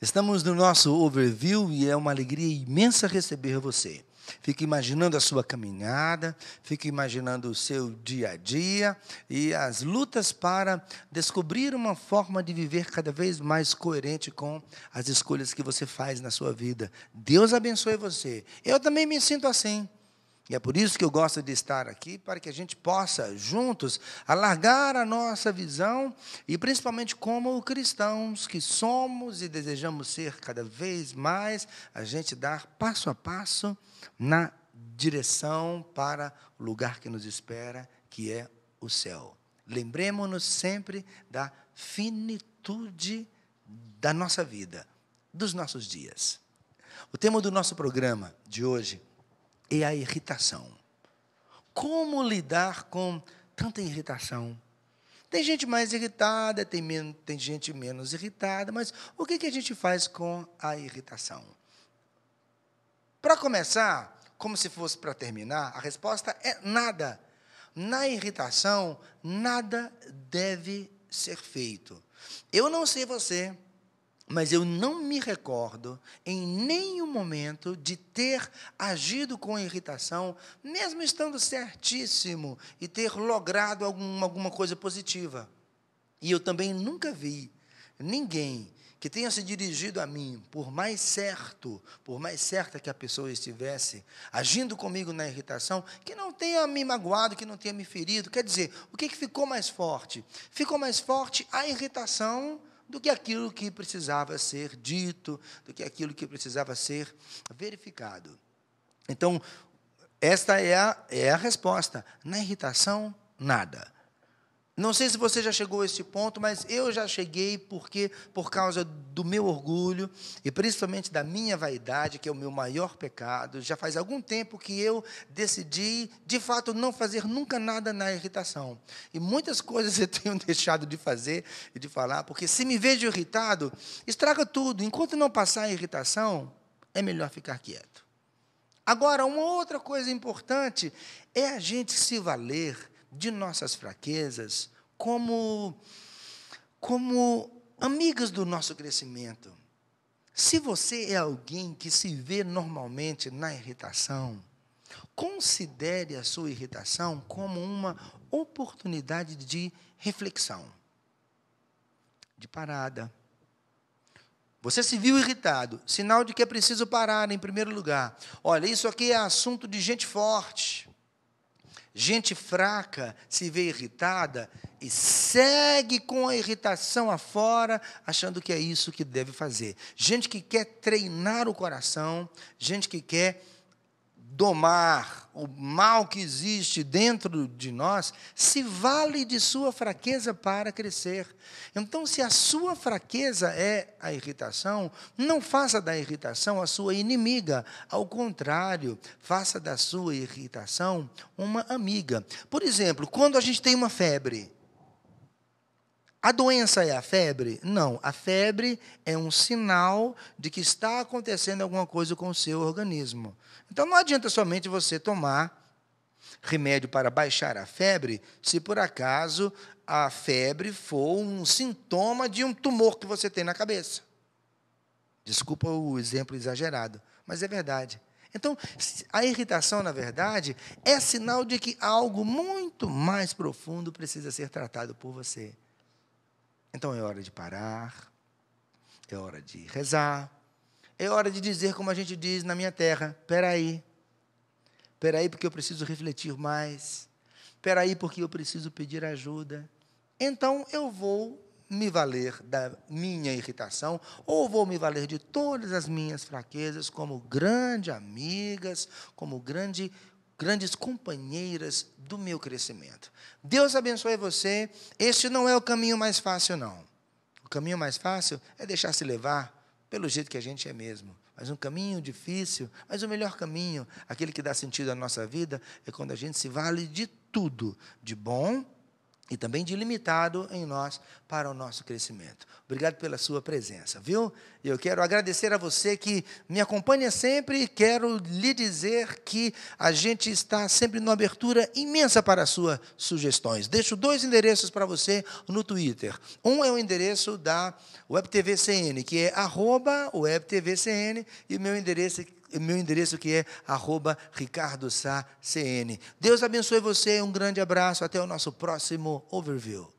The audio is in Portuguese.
Estamos no nosso overview e é uma alegria imensa receber você. Fique imaginando a sua caminhada, fique imaginando o seu dia a dia e as lutas para descobrir uma forma de viver cada vez mais coerente com as escolhas que você faz na sua vida. Deus abençoe você. Eu também me sinto assim. E é por isso que eu gosto de estar aqui, para que a gente possa, juntos, alargar a nossa visão e, principalmente, como cristãos que somos e desejamos ser cada vez mais, a gente dar passo a passo na direção para o lugar que nos espera, que é o céu. Lembremos-nos sempre da finitude da nossa vida, dos nossos dias. O tema do nosso programa de hoje e é a irritação. Como lidar com tanta irritação? Tem gente mais irritada, tem, menos, tem gente menos irritada, mas o que, que a gente faz com a irritação? Para começar, como se fosse para terminar, a resposta é nada. Na irritação, nada deve ser feito. Eu não sei você, mas eu não me recordo em nenhum momento de ter agido com irritação, mesmo estando certíssimo e ter logrado algum, alguma coisa positiva. E eu também nunca vi ninguém que tenha se dirigido a mim, por mais certo, por mais certa que a pessoa estivesse, agindo comigo na irritação, que não tenha me magoado, que não tenha me ferido. Quer dizer, o que, que ficou mais forte? Ficou mais forte a irritação do que aquilo que precisava ser dito, do que aquilo que precisava ser verificado. Então, esta é a, é a resposta. Na irritação, nada. Não sei se você já chegou a esse ponto, mas eu já cheguei porque por causa do meu orgulho e principalmente da minha vaidade, que é o meu maior pecado, já faz algum tempo que eu decidi, de fato, não fazer nunca nada na irritação. E muitas coisas eu tenho deixado de fazer e de falar, porque se me vejo irritado, estraga tudo. Enquanto não passar a irritação, é melhor ficar quieto. Agora, uma outra coisa importante é a gente se valer de nossas fraquezas como, como amigas do nosso crescimento. Se você é alguém que se vê normalmente na irritação, considere a sua irritação como uma oportunidade de reflexão, de parada. Você se viu irritado, sinal de que é preciso parar em primeiro lugar. Olha, isso aqui é assunto de gente forte. Gente fraca se vê irritada e segue com a irritação afora, achando que é isso que deve fazer. Gente que quer treinar o coração, gente que quer domar o mal que existe dentro de nós, se vale de sua fraqueza para crescer. Então, se a sua fraqueza é a irritação, não faça da irritação a sua inimiga. Ao contrário, faça da sua irritação uma amiga. Por exemplo, quando a gente tem uma febre, a doença é a febre? Não, a febre é um sinal de que está acontecendo alguma coisa com o seu organismo. Então não adianta somente você tomar remédio para baixar a febre se por acaso a febre for um sintoma de um tumor que você tem na cabeça. Desculpa o exemplo exagerado, mas é verdade. Então, a irritação, na verdade, é sinal de que algo muito mais profundo precisa ser tratado por você. Então é hora de parar, é hora de rezar, é hora de dizer, como a gente diz na minha terra: peraí, peraí, porque eu preciso refletir mais, peraí, porque eu preciso pedir ajuda. Então eu vou me valer da minha irritação ou vou me valer de todas as minhas fraquezas como grande amigas, como grande grandes companheiras do meu crescimento. Deus abençoe você. Este não é o caminho mais fácil, não. O caminho mais fácil é deixar-se levar pelo jeito que a gente é mesmo. Mas um caminho difícil, mas o melhor caminho, aquele que dá sentido à nossa vida, é quando a gente se vale de tudo, de bom e também de limitado em nós para o nosso crescimento. Obrigado pela sua presença, viu? Eu quero agradecer a você que me acompanha sempre quero lhe dizer que a gente está sempre numa abertura imensa para suas sugestões. Deixo dois endereços para você no Twitter. Um é o endereço da WebTVCN, que é WebTVCN, e o meu endereço é meu endereço que é arroba ricardosacn. Deus abençoe você, um grande abraço, até o nosso próximo overview.